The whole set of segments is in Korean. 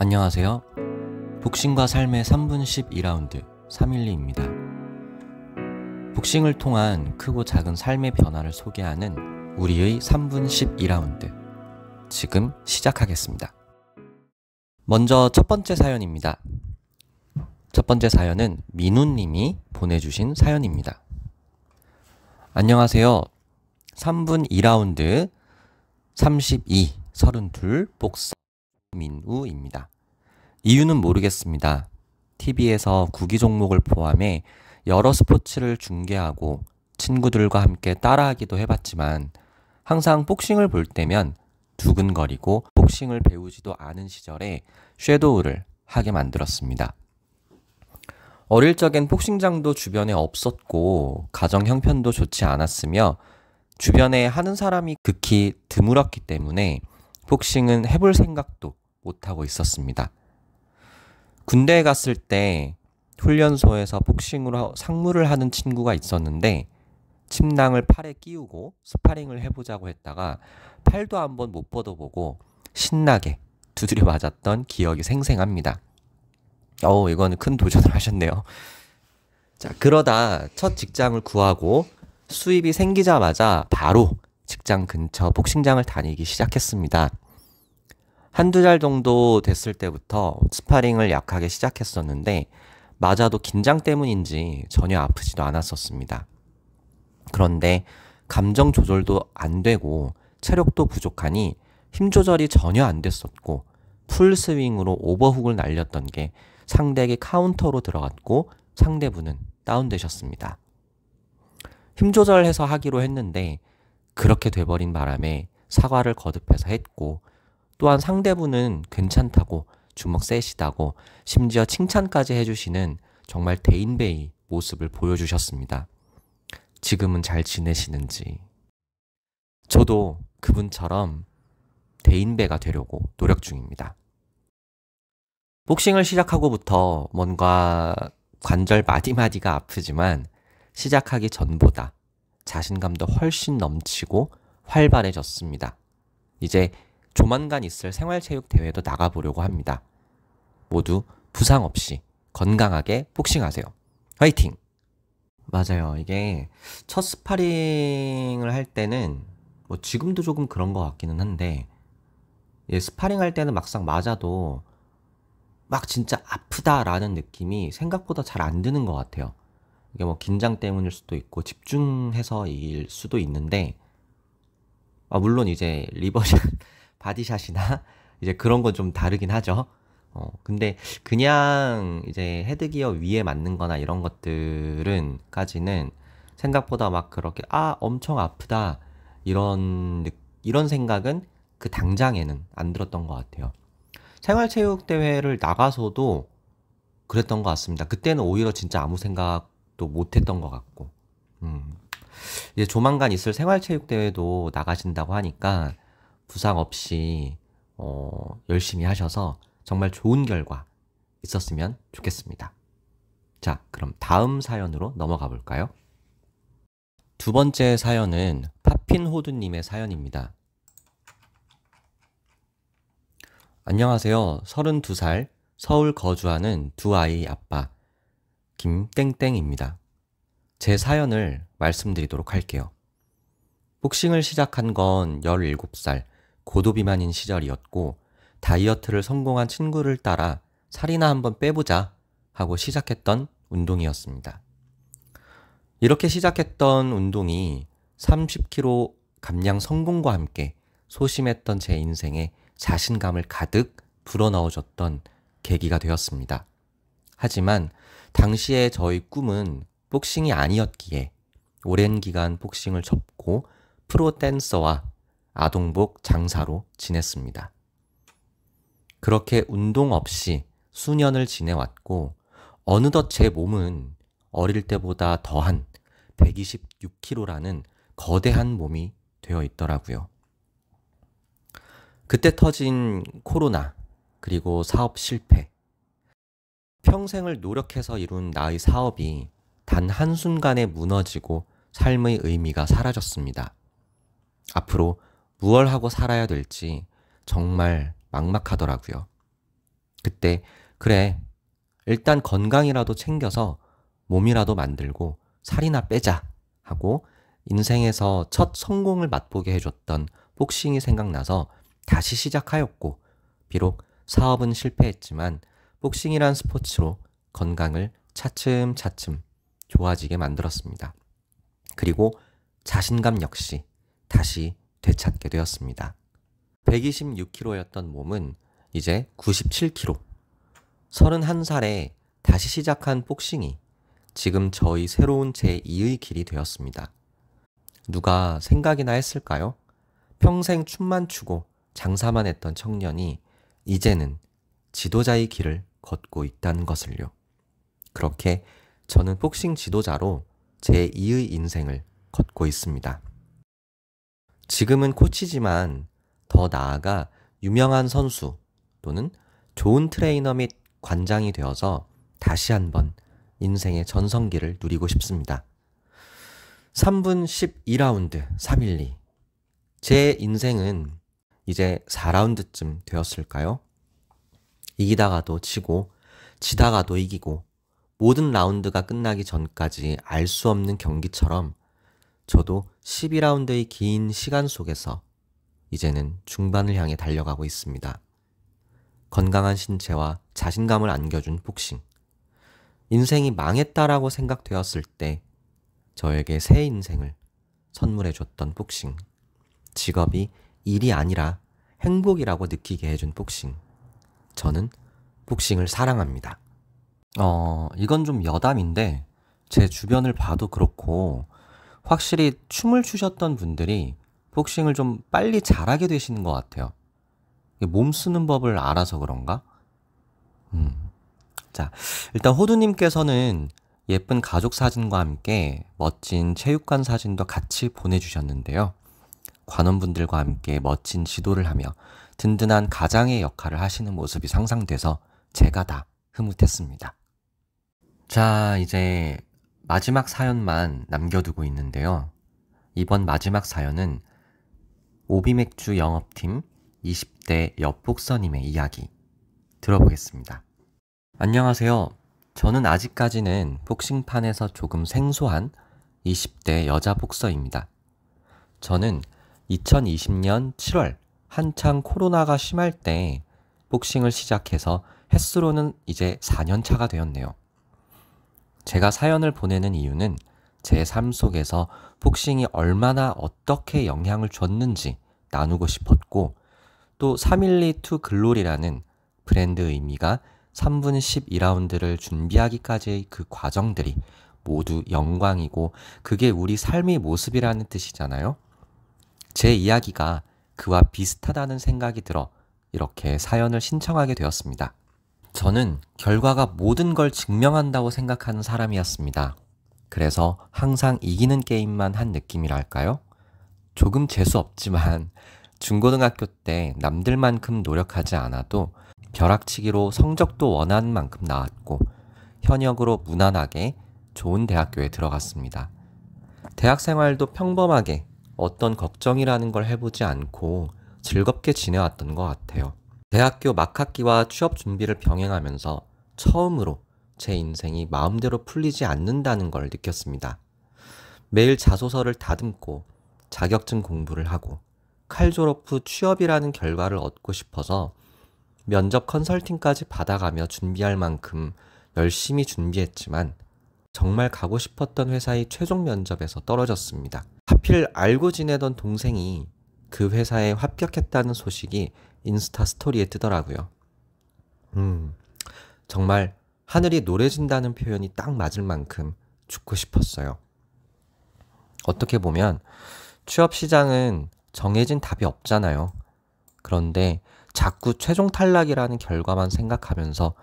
안녕하세요. 복싱과 삶의 3분 12라운드 312입니다. 복싱을 통한 크고 작은 삶의 변화를 소개하는 우리의 3분 12라운드. 지금 시작하겠습니다. 먼저 첫 번째 사연입니다. 첫 번째 사연은 민우님이 보내주신 사연입니다. 안녕하세요. 3분 2라운드 32, 32 복사 박민우입니다. 이유는 모르겠습니다. TV에서 구기 종목을 포함해 여러 스포츠를 중계하고 친구들과 함께 따라하기도 해봤지만 항상 복싱을 볼 때면 두근거리고 복싱을 배우지도 않은 시절에 섀도우를 하게 만들었습니다. 어릴 적엔 복싱장도 주변에 없었고 가정 형편도 좋지 않았으며 주변에 하는 사람이 극히 드물었기 때문에 복싱은 해볼 생각도 못하고 있었습니다. 군대에 갔을 때 훈련소에서 복싱으로 상무를 하는 친구가 있었는데 침낭을 팔에 끼우고 스파링을 해보자고 했다가 팔도 한번 못 뻗어보고 신나게 두드려 맞았던 기억이 생생합니다. 어우, 이는큰 도전을 하셨네요. 자, 그러다 첫 직장을 구하고 수입이 생기자마자 바로 직장 근처 복싱장을 다니기 시작했습니다. 한두 달 정도 됐을 때부터 스파링을 약하게 시작했었는데 맞아도 긴장 때문인지 전혀 아프지도 않았었습니다. 그런데 감정 조절도 안 되고 체력도 부족하니 힘 조절이 전혀 안 됐었고 풀스윙으로 오버훅을 날렸던 게 상대에게 카운터로 들어갔고 상대분은 다운되셨습니다. 힘 조절해서 하기로 했는데 그렇게 돼버린 바람에 사과를 거듭해서 했고 또한 상대분은 괜찮다고 주먹 세시다고 심지어 칭찬까지 해주시는 정말 대인배의 모습을 보여주셨습니다. 지금은 잘 지내시는지. 저도 그분처럼 대인배가 되려고 노력 중입니다. 복싱을 시작하고부터 뭔가 관절 마디마디가 아프지만 시작하기 전보다 자신감도 훨씬 넘치고 활발해졌습니다. 이제 조만간 있을 생활체육 대회도 나가보려고 합니다. 모두 부상 없이 건강하게 복싱하세요. 화이팅! 맞아요. 이게 첫 스파링을 할 때는 뭐 지금도 조금 그런 것 같기는 한데 예, 스파링 할 때는 막상 맞아도 막 진짜 아프다라는 느낌이 생각보다 잘 안 드는 것 같아요. 이게 뭐 긴장 때문일 수도 있고 집중해서일 수도 있는데 아 물론 이제 리버션 바디샷이나 이제 그런 건 좀 다르긴 하죠. 어, 근데 그냥 이제 헤드기어 위에 맞는 거나 이런 것들은 까지는 생각보다 막 그렇게 아, 엄청 아프다. 이런 이런 생각은 그 당장에는 안 들었던 것 같아요. 생활체육대회를 나가서도 그랬던 것 같습니다. 그때는 오히려 진짜 아무 생각도 못 했던 것 같고. 음. 이제 조만간 있을 생활체육대회도 나가신다고 하니까 부상 없이 어, 열심히 하셔서 정말 좋은 결과 있었으면 좋겠습니다. 자, 그럼 다음 사연으로 넘어가 볼까요? 두 번째 사연은 파핀호드님의 사연입니다. 안녕하세요. 32살 서울 거주하는 두 아이 아빠 김땡땡입니다. 제 사연을 말씀드리도록 할게요. 복싱을 시작한 건 17살, 고도비만인 시절이었고 다이어트를 성공한 친구를 따라 살이나 한번 빼보자 하고 시작했던 운동이었습니다. 이렇게 시작했던 운동이 30kg 감량 성공과 함께 소심했던 제 인생에 자신감을 가득 불어넣어줬던 계기가 되었습니다. 하지만 당시에저의 꿈은 복싱이 아니었기에 오랜 기간 복싱을 접고 프로 댄서와 아동복 장사로 지냈습니다. 그렇게 운동 없이 수년을 지내왔고 어느덧 제 몸은 어릴 때보다 더한 126kg라는 거대한 몸이 되어 있더라고요. 그때 터진 코로나 그리고 사업 실패 평생을 노력해서 이룬 나의 사업이 단 한순간에 무너지고 삶의 의미가 사라졌습니다. 앞으로 무얼 하고 살아야 될지 정말 막막하더라고요. 그때 그래 일단 건강이라도 챙겨서 몸이라도 만들고 살이나 빼자 하고 인생에서 첫 성공을 맛보게 해줬던 복싱이 생각나서 다시 시작하였고 비록 사업은 실패했지만 복싱이란 스포츠로 건강을 차츰차츰 좋아지게 만들었습니다. 그리고 자신감 역시 다시 되찾게 되었습니다. 126kg였던 몸은 이제 97kg. 31살에 다시 시작한 복싱이 지금 저희 새로운 제2의 길이 되었습니다. 누가 생각이나 했을까요? 평생 춤만 추고 장사만 했던 청년이 이제는 지도자의 길을 걷고 있다는 것을요. 그렇게 저는 복싱 지도자로 제2의 인생을 걷고 있습니다. 지금은 코치지만 더 나아가 유명한 선수 또는 좋은 트레이너 및 관장이 되어서 다시 한번 인생의 전성기를 누리고 싶습니다. 3분 12라운드 312. 제 인생은 이제 4라운드쯤 되었을까요? 이기다가도 치고 지다가도 이기고, 모든 라운드가 끝나기 전까지 알 수 없는 경기처럼 저도 12라운드의 긴 시간 속에서 이제는 중반을 향해 달려가고 있습니다. 건강한 신체와 자신감을 안겨준 복싱. 인생이 망했다라고 생각되었을 때 저에게 새 인생을 선물해줬던 복싱. 직업이 일이 아니라 행복이라고 느끼게 해준 복싱. 저는 복싱을 사랑합니다. 어, 이건 좀 여담인데 제 주변을 봐도 그렇고 확실히 춤을 추셨던 분들이 복싱을 좀 빨리 잘하게 되시는 것 같아요. 몸 쓰는 법을 알아서 그런가? 음. 자, 일단 호두님께서는 예쁜 가족 사진과 함께 멋진 체육관 사진도 같이 보내주셨는데요. 관원분들과 함께 멋진 지도를 하며 든든한 가장의 역할을 하시는 모습이 상상돼서 제가 다 흐뭇했습니다. 자, 이제 마지막 사연만 남겨두고 있는데요. 이번 마지막 사연은 오비맥주 영업팀 20대 옆복서님의 이야기 들어보겠습니다. 안녕하세요. 저는 아직까지는 복싱판에서 조금 생소한 20대 여자 복서입니다. 저는 2020년 7월 한창 코로나가 심할 때 복싱을 시작해서 횟수로는 이제 4년 차가 되었네요. 제가 사연을 보내는 이유는 제 삶 속에서 복싱이 얼마나 어떻게 영향을 줬는지 나누고 싶었고 또 312 글로리라는 브랜드 의미가 3분 12라운드를 준비하기까지의 그 과정들이 모두 영광이고 그게 우리 삶의 모습이라는 뜻이잖아요. 제 이야기가 그와 비슷하다는 생각이 들어 이렇게 사연을 신청하게 되었습니다. 저는 결과가 모든 걸 증명한다고 생각하는 사람이었습니다. 그래서 항상 이기는 게임만 한 느낌이랄까요? 조금 재수 없지만 중고등학교 때 남들만큼 노력하지 않아도 벼락치기로 성적도 원하는 만큼 나왔고 현역으로 무난하게 좋은 대학교에 들어갔습니다. 대학 생활도 평범하게 어떤 걱정이라는 걸 해보지 않고 즐겁게 지내왔던 것 같아요. 대학교 막학기와 취업 준비를 병행하면서 처음으로 제 인생이 마음대로 풀리지 않는다는 걸 느꼈습니다. 매일 자소서를 다듬고 자격증 공부를 하고 칼 졸업 후 취업이라는 결과를 얻고 싶어서 면접 컨설팅까지 받아가며 준비할 만큼 열심히 준비했지만 정말 가고 싶었던 회사의 최종 면접에서 떨어졌습니다. 하필 알고 지내던 동생이 그 회사에 합격했다는 소식이 인스타 스토리에 뜨더라고요. 음, 정말 하늘이 노래진다는 표현이 딱 맞을 만큼 죽고 싶었어요. 어떻게 보면 취업 시장은 정해진 답이 없잖아요. 그런데 자꾸 최종 탈락이라는 결과만 생각하면서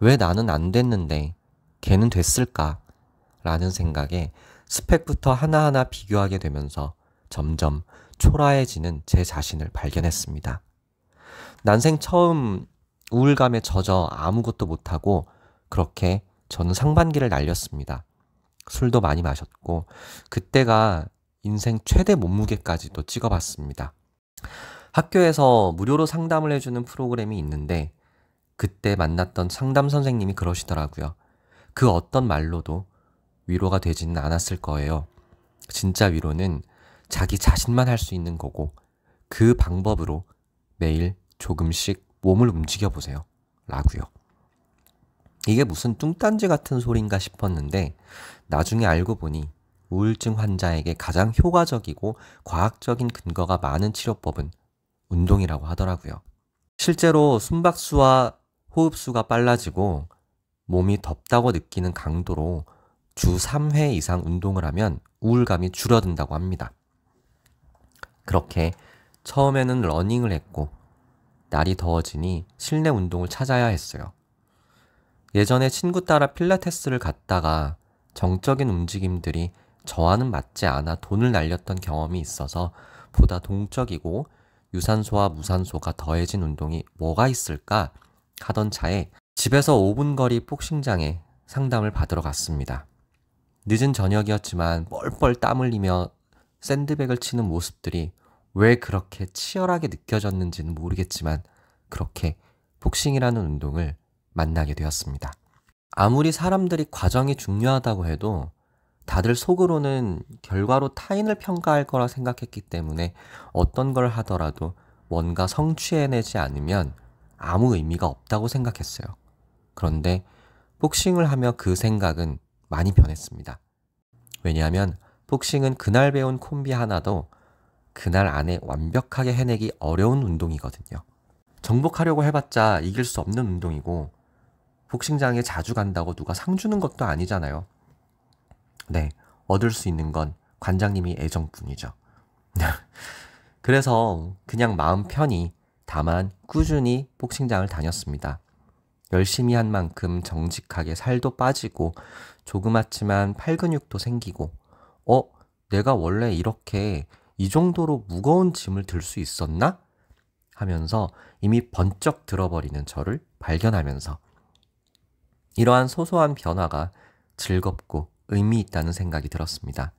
왜 나는 안 됐는데 걔는 됐을까? 라는 생각에 스펙부터 하나하나 비교하게 되면서 점점 초라해지는 제 자신을 발견했습니다. 난생 처음 우울감에 젖어 아무것도 못하고 그렇게 저는 상반기를 날렸습니다. 술도 많이 마셨고 그때가 인생 최대 몸무게까지도 찍어봤습니다. 학교에서 무료로 상담을 해주는 프로그램이 있는데 그때 만났던 상담 선생님이 그러시더라고요. 그 어떤 말로도 위로가 되지는 않았을 거예요. 진짜 위로는 자기 자신만 할 수 있는 거고 그 방법으로 매일 조금씩 몸을 움직여 보세요. 라고요. 이게 무슨 뚱딴지 같은 소린가 싶었는데 나중에 알고 보니 우울증 환자에게 가장 효과적이고 과학적인 근거가 많은 치료법은 운동이라고 하더라고요. 실제로 숨박수와 호흡수가 빨라지고 몸이 덥다고 느끼는 강도로 주 3회 이상 운동을 하면 우울감이 줄어든다고 합니다. 그렇게 처음에는 러닝을 했고 날이 더워지니 실내 운동을 찾아야 했어요. 예전에 친구 따라 필라테스를 갔다가 정적인 움직임들이 저와는 맞지 않아 돈을 날렸던 경험이 있어서 보다 동적이고 유산소와 무산소가 더해진 운동이 뭐가 있을까 하던 차에 집에서 5분 거리 복싱장에 상담을 받으러 갔습니다. 늦은 저녁이었지만 뻘뻘 땀 흘리며 샌드백을 치는 모습들이 왜 그렇게 치열하게 느껴졌는지는 모르겠지만 그렇게 복싱이라는 운동을 만나게 되었습니다. 아무리 사람들이 과정이 중요하다고 해도 다들 속으로는 결과로 타인을 평가할 거라 생각했기 때문에 어떤 걸 하더라도 뭔가 성취해내지 않으면 아무 의미가 없다고 생각했어요. 그런데 복싱을 하며 그 생각은 많이 변했습니다. 왜냐하면 복싱은 그날 배운 콤비 하나도 그날 안에 완벽하게 해내기 어려운 운동이거든요. 정복하려고 해봤자 이길 수 없는 운동이고 복싱장에 자주 간다고 누가 상 주는 것도 아니잖아요. 네, 얻을 수 있는 건 관장님이 애정뿐이죠. 그래서 그냥 마음 편히 다만 꾸준히 복싱장을 다녔습니다. 열심히 한 만큼 정직하게 살도 빠지고 조그맣지만 팔 근육도 생기고 어 내가 원래 이렇게 이 정도로 무거운 짐을 들 수 있었나? 하면서 이미 번쩍 들어버리는 저를 발견하면서 이러한 소소한 변화가 즐겁고 의미 있다는 생각이 들었습니다.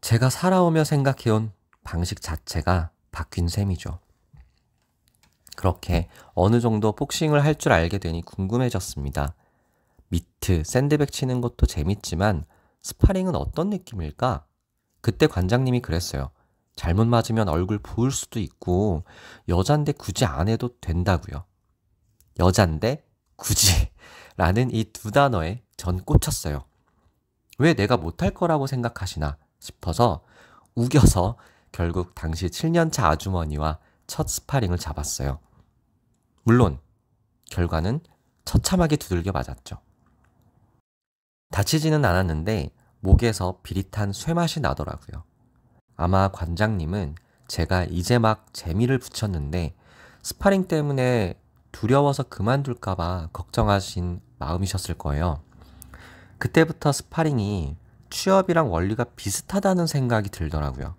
제가 살아오며 생각해온 방식 자체가 바뀐 셈이죠. 그렇게 어느 정도 복싱을 할 줄 알게 되니 궁금해졌습니다. 미트, 샌드백 치는 것도 재밌지만 스파링은 어떤 느낌일까? 그때 관장님이 그랬어요. 잘못 맞으면 얼굴 부을 수도 있고 여잔데 굳이 안 해도 된다고요. 여잔데 굳이 라는 이 두 단어에 전 꽂혔어요. 왜 내가 못할 거라고 생각하시나 싶어서 우겨서 결국 당시 7년차 아주머니와 첫 스파링을 잡았어요. 물론 결과는 처참하게 두들겨 맞았죠. 다치지는 않았는데 목에서 비릿한 쇠맛이 나더라고요. 아마 관장님은 제가 이제 막 재미를 붙였는데 스파링 때문에 두려워서 그만둘까봐 걱정하신 마음이셨을 거예요. 그때부터 스파링이 취업이랑 원리가 비슷하다는 생각이 들더라고요.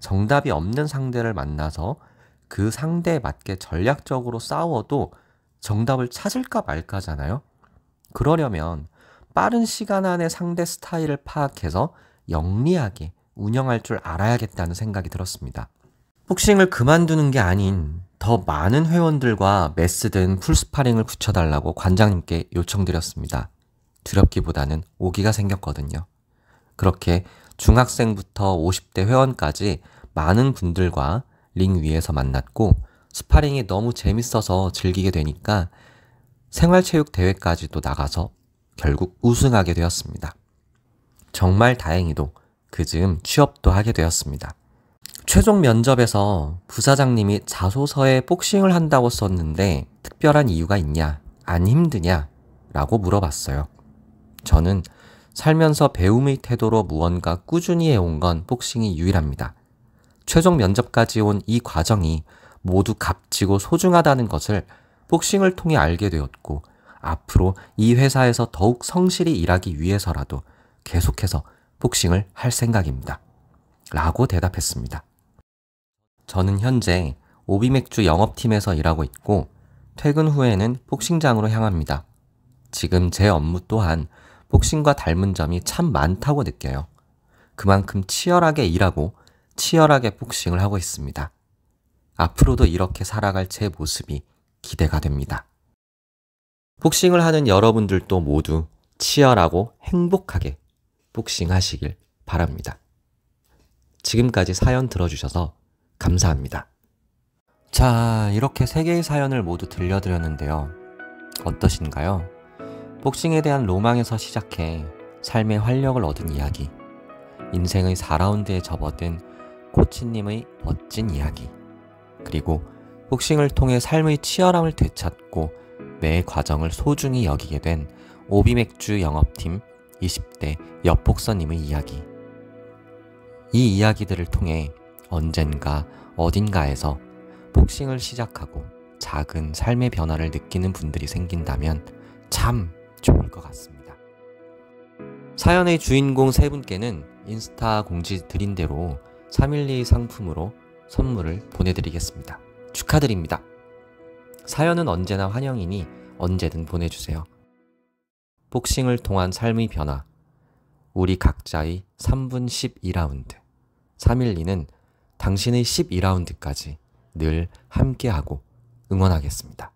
정답이 없는 상대를 만나서 그 상대에 맞게 전략적으로 싸워도 정답을 찾을까 말까잖아요. 그러려면 빠른 시간 안에 상대 스타일을 파악해서 영리하게 운영할 줄 알아야겠다는 생각이 들었습니다. 복싱을 그만두는 게 아닌 더 많은 회원들과 매스든 풀스파링을 붙여달라고 관장님께 요청드렸습니다. 두렵기보다는 오기가 생겼거든요. 그렇게 중학생부터 50대 회원까지 많은 분들과 링 위에서 만났고 스파링이 너무 재밌어서 즐기게 되니까 생활체육 대회까지도 나가서 결국 우승하게 되었습니다. 정말 다행히도 그즈음 취업도 하게 되었습니다. 최종 면접에서 부사장님이 자소서에 복싱을 한다고 썼는데 특별한 이유가 있냐, 안 힘드냐 라고 물어봤어요. 저는 살면서 배움의 태도로 무언가 꾸준히 해온 건 복싱이 유일합니다. 최종 면접까지 온 이 과정이 모두 값지고 소중하다는 것을 복싱을 통해 알게 되었고 앞으로 이 회사에서 더욱 성실히 일하기 위해서라도 계속해서 복싱을 할 생각입니다. 라고 대답했습니다. 저는 현재 오비맥주 영업팀에서 일하고 있고 퇴근 후에는 복싱장으로 향합니다. 지금 제 업무 또한 복싱과 닮은 점이 참 많다고 느껴요. 그만큼 치열하게 일하고 치열하게 복싱을 하고 있습니다. 앞으로도 이렇게 살아갈 제 모습이 기대가 됩니다. 복싱을 하는 여러분들도 모두 치열하고 행복하게 복싱 하시길 바랍니다. 지금까지 사연 들어주셔서 감사합니다. 자, 이렇게 세개의 사연을 모두 들려드렸는데요. 어떠신가요? 복싱에 대한 로망에서 시작해 삶의 활력을 얻은 이야기, 인생의 4라운드에 접어든 코치님의 멋진 이야기, 그리고 복싱을 통해 삶의 치열함을 되찾고 매 과정을 소중히 여기게 된 오비맥주 영업팀 20대 옆복서님의 이야기. 이 이야기들을 통해 언젠가 어딘가에서 복싱을 시작하고 작은 삶의 변화를 느끼는 분들이 생긴다면 참 좋을 것 같습니다. 사연의 주인공 세 분께는 인스타 공지 드린 대로 312 상품으로 선물을 보내드리겠습니다. 축하드립니다. 사연은 언제나 환영이니 언제든 보내주세요. 복싱을 통한 삶의 변화, 우리 각자의 3분 12라운드, 312는 당신의 12라운드까지 늘 함께하고 응원하겠습니다.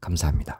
감사합니다.